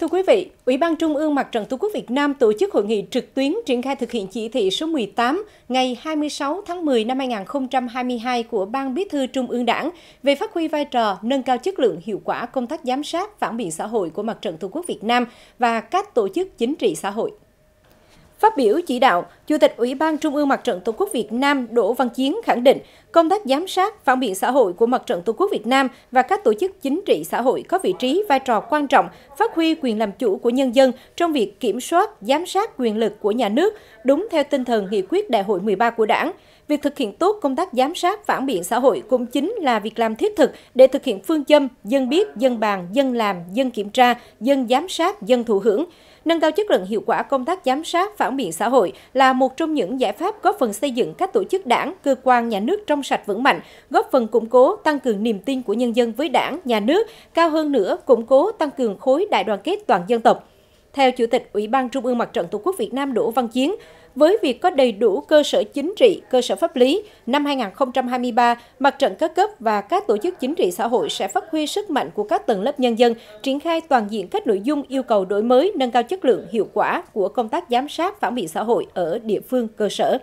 Thưa quý vị, Ủy ban Trung ương Mặt trận Tổ quốc Việt Nam tổ chức hội nghị trực tuyến triển khai thực hiện chỉ thị số 18 ngày 26 tháng 10 năm 2022 của Ban Bí thư Trung ương Đảng về phát huy vai trò nâng cao chất lượng hiệu quả công tác giám sát phản biện xã hội của Mặt trận Tổ quốc Việt Nam và các tổ chức chính trị xã hội. Phát biểu chỉ đạo, Chủ tịch Ủy ban Trung ương Mặt trận Tổ quốc Việt Nam Đỗ Văn Chiến khẳng định công tác giám sát, phản biện xã hội của Mặt trận Tổ quốc Việt Nam và các tổ chức chính trị xã hội có vị trí vai trò quan trọng, phát huy quyền làm chủ của nhân dân trong việc kiểm soát, giám sát quyền lực của nhà nước đúng theo tinh thần nghị quyết Đại hội 13 của Đảng. Việc thực hiện tốt công tác giám sát phản biện xã hội cũng chính là việc làm thiết thực để thực hiện phương châm dân biết, dân bàn, dân làm, dân kiểm tra, dân giám sát, dân thụ hưởng, nâng cao chất lượng hiệu quả công tác giám sát phản phản biện xã hội là một trong những giải pháp góp phần xây dựng các tổ chức đảng, cơ quan nhà nước trong sạch vững mạnh, góp phần củng cố, tăng cường niềm tin của nhân dân với đảng, nhà nước, cao hơn nữa củng cố, tăng cường khối đại đoàn kết toàn dân tộc. Theo Chủ tịch Ủy ban Trung ương Mặt trận Tổ quốc Việt Nam Đỗ Văn Chiến, với việc có đầy đủ cơ sở chính trị, cơ sở pháp lý, năm 2023, mặt trận các cấp và các tổ chức chính trị xã hội sẽ phát huy sức mạnh của các tầng lớp nhân dân, triển khai toàn diện các nội dung yêu cầu đổi mới, nâng cao chất lượng, hiệu quả của công tác giám sát phản biện xã hội ở địa phương cơ sở.